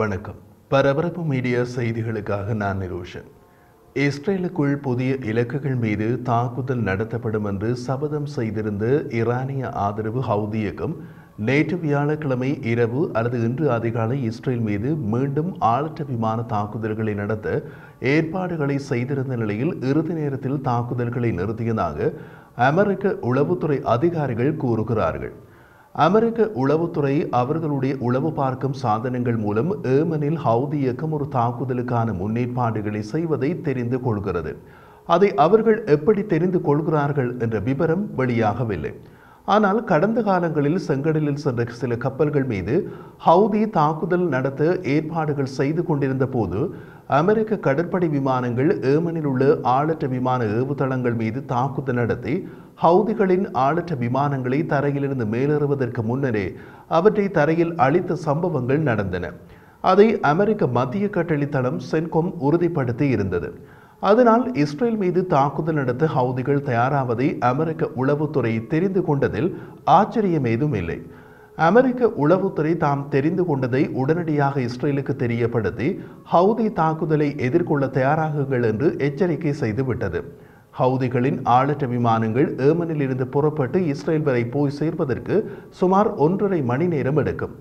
வணக்கம் பரபரப்பு மீடியா செய்திகளுக்காக நான் நிரோஷன் இஸ்ரேலுக்குள் புதிய இலக்குகள் மீது தாக்குதல் நடத்தப்படும் என்று சபதம் செய்திருந்த ஈரானிய ஆதரவு ஹவுதி இயக்கம் நேற்று வியாழக்கிழமை இரவு அல்லது இன்று அதிகாலை இஸ்ரேல் மீது மீண்டும் ஆளற்ற விமான தாக்குதல்களை நடத்த ஏற்பாடுகளை செய்திருந்த நிலையில் இறுதி நேரத்தில் தாக்குதல்களை நிறுத்தியதாக அமெரிக்க உளவுத்துறை அதிகாரிகள் கூறுகிறார்கள் அமெரிக்க உளவுத்துறை அவர்களுடைய உளவு பார்க்கும் சாதனங்கள் மூலம் ஏமனில் ஹவுதி இயக்கம் ஒரு தாக்குதலுக்கான முன்னேற்பாடுகளை செய்வதை தெரிந்து கொள்கிறது அதை அவர்கள் எப்படி தெரிந்து கொள்கிறார்கள் என்ற விபரம் வெளியாகவில்லை ஆனால் கடந்த காலங்களில் செங்கடலில் சென்ற சில கப்பல்கள் மீது ஹவுதி தாக்குதல் நடத்த ஏற்பாடுகள் செய்து கொண்டிருந்த போது அமெரிக்க கடற்படை விமானங்கள் ஏமனில் உள்ள ஆளற்ற விமான ஏவுதளங்கள் மீது தாக்குதல் நடத்தி ஹவுதிகளின் ஆளற்ற விமானங்களை தரையிலிருந்து மேலேறுவதற்கு முன்னரே அவற்றை தரையில் அளித்த சம்பவங்கள் நடந்தன அதை அமெரிக்க மத்திய கட்டளித்தளம் சென்கொம் உறுதிப்படுத்தி இருந்தது அதனால் இஸ்ரேல் மீது தாக்குதல் நடத்த ஹவுதிகள் தயாராவதை அமெரிக்க உளவுத்துறை தெரிந்து கொண்டதில் ஆச்சரியம் ஏதும் இல்லை அமெரிக்க உளவுத்துறை தாம் தெரிந்து கொண்டதை உடனடியாக இஸ்ரேலுக்கு தெரியப்படுத்தி ஹவுதி தாக்குதலை எதிர்கொள்ள தயாராகுங்கள் என்று எச்சரிக்கை செய்துவிட்டது ஹவுதிகளின் ஆளற்ற விமானங்கள் ஏமனில் இருந்து புறப்பட்டு இஸ்ரேல் வரை போய் சேர்வதற்கு சுமார் ஒன்றரை மணி நேரம் எடுக்கும்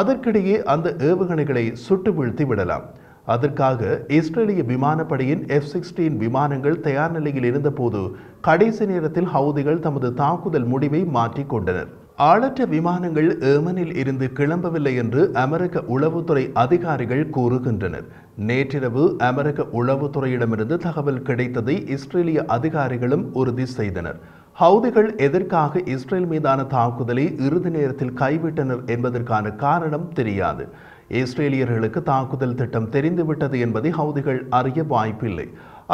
அதற்கிடையே அந்த ஏவுகணைகளை சுட்டு வீழ்த்தி விடலாம் அதற்காக இஸ்ரேலிய விமானப்படையின் எஃப் சிக்ஸ்டீன் விமானங்கள் தயார் நிலையில் இருந்தபோது கடைசி நேரத்தில் ஹவுதிகள் தமது தாக்குதல் முடிவை மாற்றிக் கொண்டனர் ஆளற்ற விமானங்கள் ஏமனில் இருந்து கிளம்பவில்லை என்று அமெரிக்க உளவுத்துறை அதிகாரிகள் கூறுகின்றனர் நேற்றிரவு அமெரிக்க உளவுத்துறையிடமிருந்து தகவல் கிடைத்ததை இஸ்ரேலிய அதிகாரிகளும் உறுதி செய்தனர் ஹவுதிகள் எதற்காக இஸ்ரேல் மீதான தாக்குதலை இறுதி நேரத்தில் கைவிட்டனர் என்பதற்கான காரணம் தெரியாது இஸ்ரேலியர்களுக்கு தாக்குதல் திட்டம் தெரிந்துவிட்டது என்பதை ஹவுதிகள் அறிய வாய்ப்பில்லை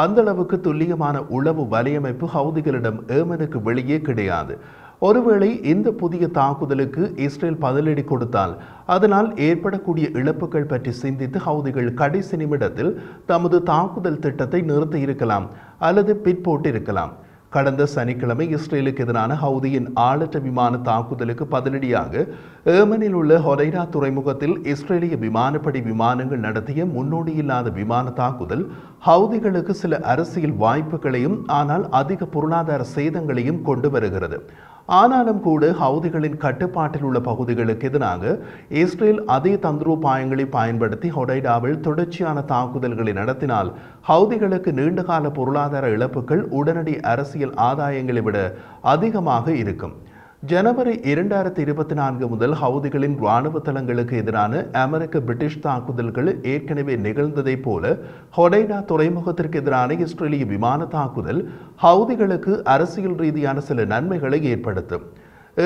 அந்த அளவுக்கு துல்லியமான உளவு வலையமைப்பு ஹவுதிகளிடம் ஏமனுக்கு வெளியே கிடையாது ஒருவேளை இந்த புதிய தாக்குதலுக்கு இஸ்ரேல் பதிலடி கொடுத்தால் அதனால் ஏற்படக்கூடிய இழப்புகள் பற்றி சிந்தித்து ஹவுதிகள் கடைசி நிமிடத்தில் தமது தாக்குதல் திட்டத்தை நிறுத்தி இருக்கலாம் அல்லது பிற்போட்டிருக்கலாம் கடந்த சனிக்கிழமை இஸ்ரேலுக்கு எதிரான ஹவுதியின் ஆளற்ற விமான தாக்குதலுக்கு பதிலடியாக ஏமனில் உள்ள ஹொரைரா துறைமுகத்தில் இஸ்ரேலிய விமானப்படை விமானங்கள் நடத்திய முன்னோடியில்லாத விமான தாக்குதல் ஹவுதிகளுக்கு சில அரசியல் வாய்ப்புகளையும் ஆனால் அதிக பொருளாதார சேதங்களையும் கொண்டு வருகிறது ஆனாலும் கூட ஹவுதிகளின் கட்டுப்பாட்டில் உள்ள பகுதிகளுக்கு எதிராக இஸ்ரேல் அதே தந்திரோபாயங்களை பயன்படுத்தி ஹொடைடாவில் தொடர்ச்சியான தாக்குதல்களை நடத்தினால் ஹவுதிகளுக்கு நீண்டகால பொருளாதார இழப்புகள் உடனடி அரசியல் ஆதாயங்களை விட அதிகமாக இருக்கும் ஜனவரி இரண்டாயிரத்தி இருபத்தி நான்கு முதல் ஹவுதிகளின் ராணுவ தளங்களுக்கு எதிரான அமெரிக்க பிரிட்டிஷ் தாக்குதல்கள் ஏற்கனவே நிகழ்ந்ததைப் போல ஹொடைனா துறைமுகத்திற்கு எதிரான இஸ்ரேலிய விமான தாக்குதல் ஹவுதிகளுக்கு அரசியல் ரீதியான சில நன்மைகளை ஏற்படுத்தும்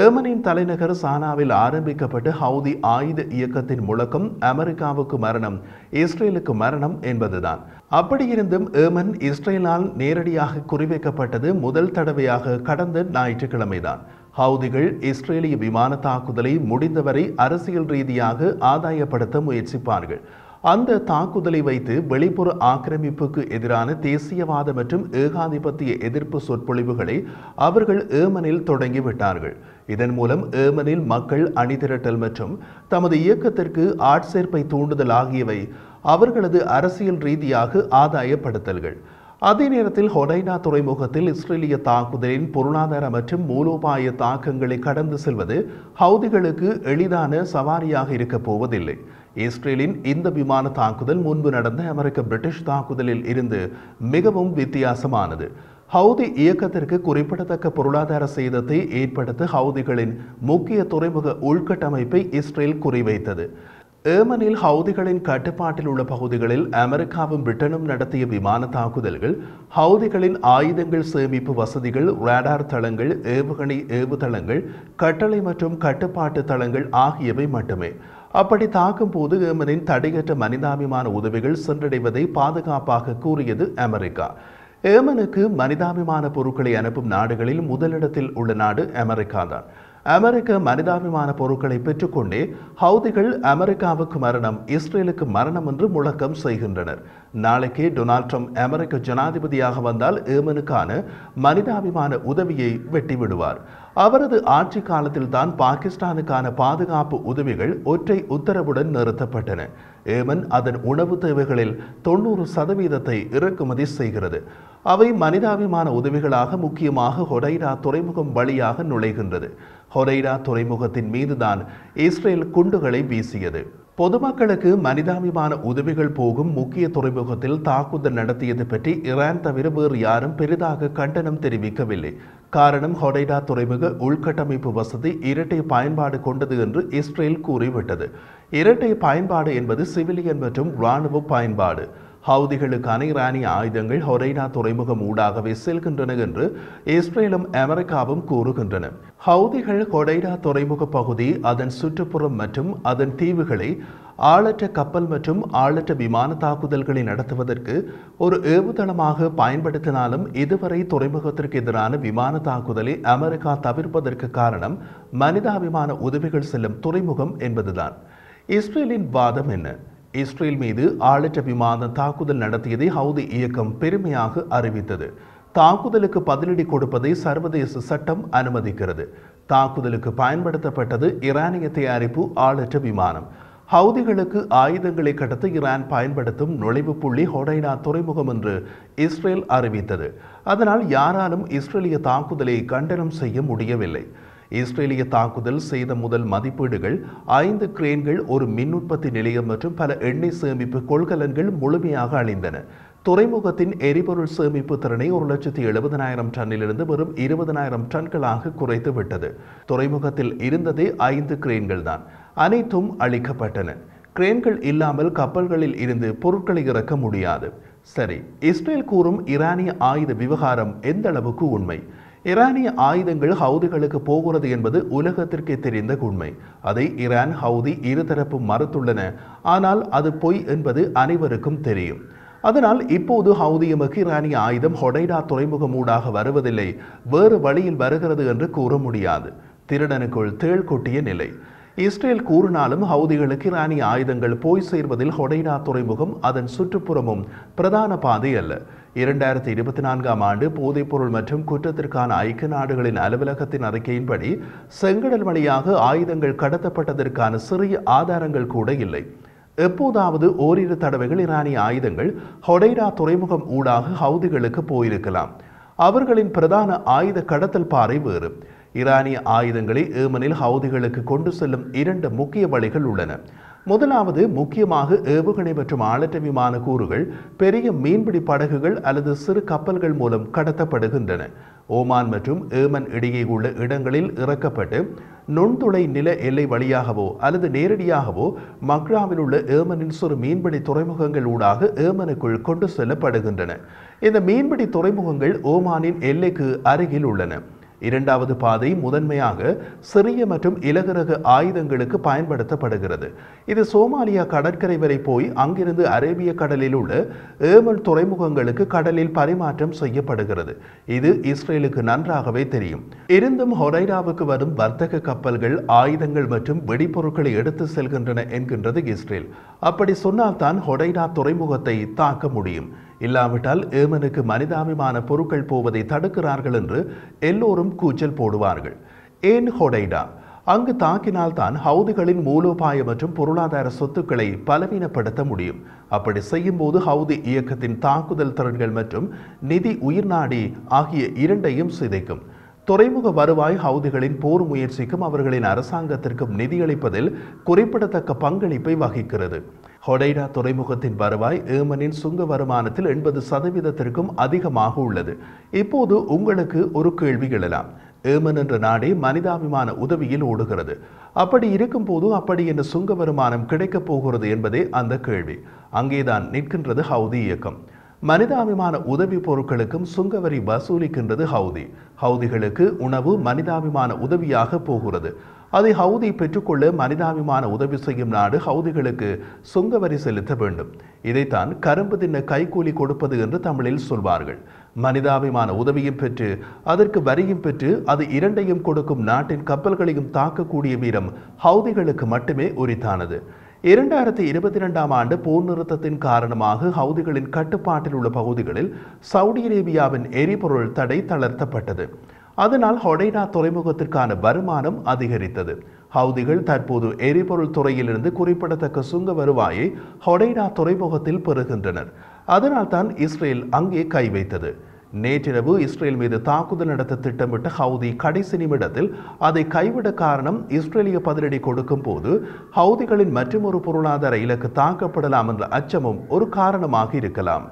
ஏமனின் தலைநகர் சானாவில் ஆரம்பிக்கப்பட்ட ஹவுதி ஆயுத இயக்கத்தின் முழக்கம் அமெரிக்காவுக்கு மரணம் இஸ்ரேலுக்கு மரணம் என்பதுதான் அப்படியிருந்தும் ஏமன் இஸ்ரேலால் நேரடியாக குறிவைக்கப்பட்டது முதல் தடவையாக கடந்த ஞாயிற்றுக்கிழமைதான் ஹவுதிகள் இஸ்ரேலிய விமான தாக்குதலை முடிந்தவரை அரசியல் ரீதியாக ஆதாயப்படுத்த முயற்சிப்பார்கள் அந்த தாக்குதலை வைத்து வெளிப்புற ஆக்கிரமிப்புக்கு எதிரான தேசியவாத மற்றும் ஏகாதிபத்திய எதிர்ப்பு சொற்பொழிவுகளை அவர்கள் ஏமனில் தொடங்கிவிட்டார்கள் இதன் மூலம் ஏமனில் மக்கள் அணிதிரட்டல் மற்றும் தமது இயக்கத்திற்கு ஆட்சேர்ப்பை தூண்டுதல் ஆகியவை அவர்களது அரசியல் ரீதியாக ஆதாயப்படுத்தல்கள் அதே நேரத்தில் ஹொடைனா துறைமுகத்தில் இஸ்ரேலிய தாக்குதலின் பொருளாதார மற்றும் மூலோபாய தாக்கங்களை கடந்து செல்வது ஹவுதிகளுக்கு எளிதான சவாரியாக இருக்கப் போவதில்லை இஸ்ரேலின் இந்த விமான தாக்குதல் முன்பு நடந்த அமெரிக்க பிரிட்டிஷ் தாக்குதலில் இருந்து மிகவும் வித்தியாசமானது ஹவுதி இயக்கத்திற்கு குறிப்பிடத்தக்க பொருளாதார சேதத்தை ஏற்படுத்த ஹவுதிகளின் முக்கிய துறைமுக உள்கட்டமைப்பை இஸ்ரேல் குறிவைத்தது ஏமனில் ஹவுதிகளின் கட்டுப்பாட்டில் உள்ள பகுதிகளில் அமெரிக்காவும் பிரிட்டனும் நடத்திய விமான தாக்குதல்கள் ஹவுதிகளின் ஆயுதங்கள் சேமிப்பு வசதிகள் ரேடார் தளங்கள் ஏவுகணை ஏவுதளங்கள் கட்டளை மற்றும் கட்டுப்பாட்டு தளங்கள் ஆகியவை மட்டுமே அப்படி தாக்கும் போது ஏமனின் தடையற்ற மனிதாபிமான உதவிகள் சென்றடைவதை பாதுகாப்பாக கூறியது அமெரிக்கா ஏமனுக்கு மனிதாபிமான பொருட்களை அனுப்பும் நாடுகளில் முதலிடத்தில் உள்ள நாடு அமெரிக்கா தான் அமெரிக்க மனிதாபிமான பொருட்களை பெற்றுக்கொண்டே ஹவுதிகள் அமெரிக்காவுக்கு மரணம் இஸ்ரேலுக்கு மரணம் என்று முழக்கம் செய்கின்றனர் நாளைக்கு டொனால்ட் ட்ரம்ப் அமெரிக்க ஜனாதிபதியாக வந்தால் ஏமனுக்கான மனிதாபிமான உதவியை வெட்டிவிடுவார் அவரது ஆட்சி காலத்தில்தான் பாகிஸ்தானுக்கான பாதுகாப்பு உதவிகள் ஒற்றை உத்தரவுடன் நிறுத்தப்பட்டன ஏமன் அதன் உணவு தேவைகளில் தொண்ணூறு சதவீதத்தை இறக்குமதி செய்கிறது அவை மனிதாபிமான உதவிகளாக முக்கியமாக ஹொடைரா துறைமுகம் வழியாக நுழைகின்றது ஹொடைரா துறைமுகத்தின் மீதுதான் இஸ்ரேல் குண்டுகளை வீசியது பொதுமக்களுக்கு மனிதாபிமான உதவிகள் போகும் முக்கிய துறைமுகத்தில் தாக்குதல் நடத்தியது பற்றி இரான் தவிர வேறு யாரும் பெரிதாக கண்டனம் தெரிவிக்கவில்லை காரணம் ஹொடைடா துறைமுக உள்கட்டமைப்பு வசதி இரட்டை பயன்பாடு கொண்டது என்று இஸ்ரேல் கூறிவிட்டது இரட்டை பயன்பாடு என்பது சிவிலியன் மற்றும் இராணுவ பயன்பாடு ஹவுதிகளுக்கான ஈரானிய ஆயுதங்கள் ஹொரைனா துறைமுகம் ஊடாகவே செல்கின்றன என்று இஸ்ரேலும் அமெரிக்காவும் கூறுகின்றன ஹவுதிகள் ஹொடைனா துறைமுக பகுதி அதன் சுற்றுப்புறம் மற்றும் அதன் தீவுகளை ஆளற்ற கப்பல் மற்றும் ஆளற்ற விமான தாக்குதல்களை நடத்துவதற்கு ஒரு ஏவுதளமாக பயன்படுத்தினாலும் இதுவரை துறைமுகத்திற்கு எதிரான விமான தாக்குதலை அமெரிக்கா தவிர்ப்பதற்கு காரணம் மனிதாபிமான உதவிகள் செல்லும் துறைமுகம் என்பதுதான் இஸ்ரேலின் வாதம் என்ன இஸ்ரேல் மீது ஆளற்ற விமானம் தாக்குதல் நடத்தியதை ஹவுதி இயக்கம் பெருமையாக அறிவித்தது தாக்குதலுக்கு பதிலடி கொடுப்பதை சர்வதேச சட்டம் அனுமதிக்கிறது தாக்குதலுக்கு பயன்படுத்தப்பட்டது ஈரானிய தயாரிப்பு ஆளற்ற விமானம் ஹவுதிகளுக்கு ஆயுதங்களை கடத்த ஈரான் பயன்படுத்தும் நுழைவு புள்ளி ஹொடைனா துறைமுகம் என்று இஸ்ரேல் அறிவித்தது அதனால் யாராலும் இஸ்ரேலிய தாக்குதலை கண்டனம் செய்ய முடியவில்லை இஸ்ரேலிய தாக்குதல் செய்த முதல் மதிப்பீடுகள் ஐந்து கிரேன்கள் ஒரு மின் உற்பத்தி நிலையம் மற்றும் பல எண்ணெய் சேமிப்பு கொள்கலன்கள் முழுமையாக அழிந்தன துறைமுகத்தின் எரிபொருள் சேமிப்பு திறனை ஒரு லட்சத்தி எழுபதனாயிரம் டன்னிலிருந்து வெறும் இருபதனாயிரம் டன்களாக குறைத்து விட்டது துறைமுகத்தில் இருந்ததே ஐந்து கிரேன்கள் தான் அனைத்தும் அழிக்கப்பட்டன கிரேன்கள் இல்லாமல் கப்பல்களில் இருந்து பொருட்களை இறக்க முடியாது சரி இஸ்ரேல் கூறும் ஈரானிய ஆயுத விவகாரம் எந்த அளவுக்கு உண்மை இரானிய ஆயுதங்கள் ஹவுதிகளுக்கு போகிறது என்பது உலகத்திற்கே தெரிந்த உண்மை அதை ஈரான் ஹவுதி இருதரப்பு மறுத்துள்ளன ஆனால் அது பொய் என்பது அனைவருக்கும் தெரியும் அதனால் இப்போது ஹவுதி இரானிய ஈரானிய ஆயுதம் ஹொடைடா துறைமுகம் ஊடாக வருவதில்லை வேறு வழியில் வருகிறது என்று கூற முடியாது திருடனுக்குள் தேள் கொட்டிய நிலை இஸ்ரேல் கூறினாலும் ஹவுதிகளுக்கு ஈரானிய ஆயுதங்கள் போய் சேர்வதில் ஹொடைடா துறைமுகம் அதன் சுற்றுப்புறமும் பிரதான பாதை அல்ல இரண்டாயிரத்தி இருபத்தி நான்காம் ஆண்டு போதைப்பொருள் மற்றும் குற்றத்திற்கான ஐக்கிய நாடுகளின் அலுவலகத்தின் அறிக்கையின்படி செங்கடல் வழியாக ஆயுதங்கள் கடத்தப்பட்டதற்கான சிறிய ஆதாரங்கள் கூட இல்லை எப்போதாவது ஓரிரு தடவைகள் இரானிய ஆயுதங்கள் ஹொடைரா துறைமுகம் ஊடாக ஹவுதிகளுக்கு போயிருக்கலாம் அவர்களின் பிரதான ஆயுத கடத்தல் பாறை வேறு ஈரானிய ஆயுதங்களை ஏமனில் ஹவுதிகளுக்கு கொண்டு செல்லும் இரண்டு முக்கிய வழிகள் உள்ளன முதலாவது முக்கியமாக ஏவுகணை மற்றும் ஆளற்ற விமான கூறுகள் பெரிய மீன்பிடி படகுகள் அல்லது சிறு கப்பல்கள் மூலம் கடத்தப்படுகின்றன ஓமான் மற்றும் ஏமன் இடையே உள்ள இடங்களில் இறக்கப்பட்டு நுண்துளை நில எல்லை வழியாகவோ அல்லது நேரடியாகவோ மக்ராவில் உள்ள ஏமனின் சிறு மீன்பிடி துறைமுகங்கள் ஊடாக ஏமனுக்குள் கொண்டு செல்லப்படுகின்றன இந்த மீன்பிடி துறைமுகங்கள் ஓமானின் எல்லைக்கு அருகில் உள்ளன இரண்டாவது பாதை முதன்மையாக சிறிய மற்றும் இலகுரக ஆயுதங்களுக்கு பயன்படுத்தப்படுகிறது இது சோமாலியா கடற்கரை வரை போய் அங்கிருந்து அரேபிய கடலில் உள்ள ஏமன் துறைமுகங்களுக்கு கடலில் பரிமாற்றம் செய்யப்படுகிறது இது இஸ்ரேலுக்கு நன்றாகவே தெரியும் இருந்தும் ஹொரைராவுக்கு வரும் வர்த்தக கப்பல்கள் ஆயுதங்கள் மற்றும் வெடிபொருட்களை எடுத்து செல்கின்றன என்கின்றது இஸ்ரேல் அப்படி சொன்னால் தான் துறைமுகத்தை தாக்க முடியும் இல்லாவிட்டால் ஏமனுக்கு மனிதாபிமான பொருட்கள் போவதை தடுக்கிறார்கள் என்று எல்லோரும் கூச்சல் போடுவார்கள் ஏன் ஹொடைடா அங்கு தாக்கினால்தான் ஹவுதிகளின் மூலோபாய மற்றும் பொருளாதார சொத்துக்களை பலவீனப்படுத்த முடியும் அப்படி செய்யும் போது ஹவுதி இயக்கத்தின் தாக்குதல் திறன்கள் மற்றும் நிதி உயிர்நாடி ஆகிய இரண்டையும் சிதைக்கும் துறைமுக வருவாய் ஹவுதிகளின் போர் முயற்சிக்கும் அவர்களின் அரசாங்கத்திற்கும் நிதியளிப்பதில் குறிப்பிடத்தக்க பங்களிப்பை வகிக்கிறது ஹொடைடா துறைமுகத்தின் வருவாய் ஏமனின் சுங்க வருமானத்தில் எண்பது சதவீதத்திற்கும் அதிகமாக உள்ளது இப்போது உங்களுக்கு ஒரு கேள்வி எழலாம் ஏமன் என்ற நாடே மனிதாபிமான உதவியில் ஓடுகிறது அப்படி இருக்கும்போது அப்படி என்ற சுங்க வருமானம் கிடைக்கப் போகிறது என்பதே அந்த கேள்வி அங்கேதான் நிற்கின்றது ஹவுதி இயக்கம் மனிதாபிமான உதவி பொருட்களுக்கும் சுங்கவரி வசூலிக்கின்றது ஹவுதி ஹவுதிகளுக்கு உணவு மனிதாபிமான உதவியாக போகிறது அதை ஹவுதி பெற்றுக்கொள்ள மனிதாபிமான உதவி செய்யும் நாடு ஹவுதிகளுக்கு சுங்க வரி செலுத்த வேண்டும் இதைத்தான் கரும்பு தின்ன கைகூலி கொடுப்பது என்று தமிழில் சொல்வார்கள் மனிதாபிமான உதவியும் பெற்று அதற்கு வரியும் பெற்று அது இரண்டையும் கொடுக்கும் நாட்டின் கப்பல்களையும் தாக்கக்கூடிய வீரம் ஹவுதிகளுக்கு மட்டுமே உரித்தானது இரண்டாயிரத்தி இருபத்தி ரெண்டாம் ஆண்டு போர் நிறுத்தத்தின் காரணமாக ஹவுதிகளின் கட்டுப்பாட்டில் உள்ள பகுதிகளில் சவுடி அரேபியாவின் எரிபொருள் தடை தளர்த்தப்பட்டது அதனால் ஹொடைடா துறைமுகத்திற்கான வருமானம் அதிகரித்தது ஹவுதிகள் தற்போது எரிபொருள் துறையிலிருந்து குறிப்பிடத்தக்க சுங்க வருவாயை ஹொடைடா துறைமுகத்தில் பெறுகின்றனர் அதனால் தான் இஸ்ரேல் அங்கே கை வைத்தது நேற்றிரவு இஸ்ரேல் மீது தாக்குதல் நடத்த திட்டமிட்ட ஹவுதி கடைசி நிமிடத்தில் அதை கைவிட காரணம் இஸ்ரேலிய பதிலடி கொடுக்கும் போது ஹவுதிகளின் மற்றொரு பொருளாதார இலக்கு தாக்கப்படலாம் என்ற அச்சமும் ஒரு காரணமாக இருக்கலாம்